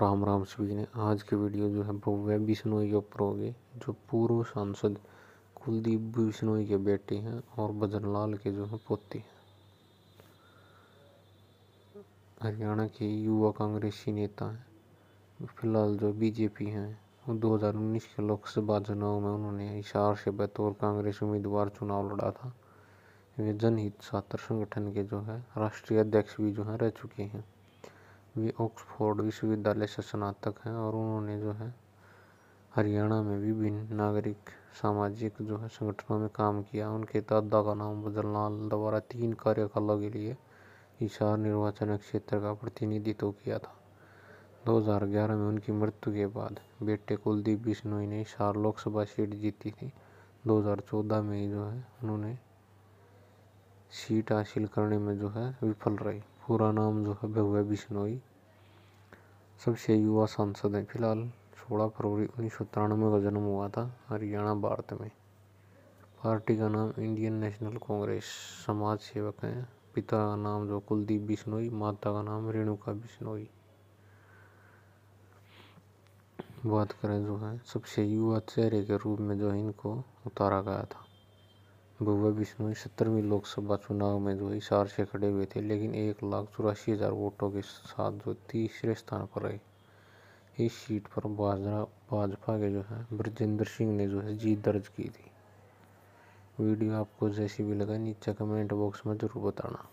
राम राम सभी ने आज के वीडियो जो है वो वह बिश्नोई के ऊपर होगी जो पूर्व सांसद कुलदीप बिश्नोई के बेटे हैं और लाल के जो है पोते हैं हरियाणा के युवा कांग्रेसी नेता हैं फिलहाल जो बीजेपी हैं वो 2019 के लोकसभा चुनाव में उन्होंने हिसार से बतौर कांग्रेस उम्मीदवार चुनाव लड़ा था वे जनहित छात्र संगठन के जो है राष्ट्रीय अध्यक्ष भी जो है रह चुके हैं वे ऑक्सफोर्ड विश्वविद्यालय से स्नातक हैं और उन्होंने जो है हरियाणा में भी विभिन्न नागरिक सामाजिक जो है संगठनों में काम किया उनके दादा का नाम लाल द्वारा तीन कार्यकालों के लिए हिसार निर्वाचन क्षेत्र का प्रतिनिधित्व किया था 2011 में उनकी मृत्यु के बाद बेटे कुलदीप बिश्नोई ने हिसार लोकसभा सीट जीती थी 2014 में ही जो है उन्होंने सीट हासिल करने में जो है विफल रही पूरा नाम जो है भगवा बिश्नोई सबसे युवा सांसद हैं फिलहाल सोलह फरवरी उन्नीस सौ का जन्म हुआ था हरियाणा भारत में पार्टी का नाम इंडियन नेशनल कांग्रेस समाज सेवक हैं पिता का नाम जो कुलदीप बिश्नोई माता का नाम रेणुका बिश्नोई बात करें जो है सबसे युवा चेहरे के रूप में जो है इनको उतारा गया था बबुआ बिश्नोई सत्तरवीं लोकसभा चुनाव में जो हिसार से खड़े हुए थे लेकिन एक लाख चौरासी हज़ार वोटों के साथ जो तीसरे स्थान पर रहे इस सीट पर बाजरा भाजपा के जो है ब्रजेंद्र सिंह ने जो है जीत दर्ज की थी वीडियो आपको जैसी भी लगा नीचे कमेंट बॉक्स में ज़रूर बताना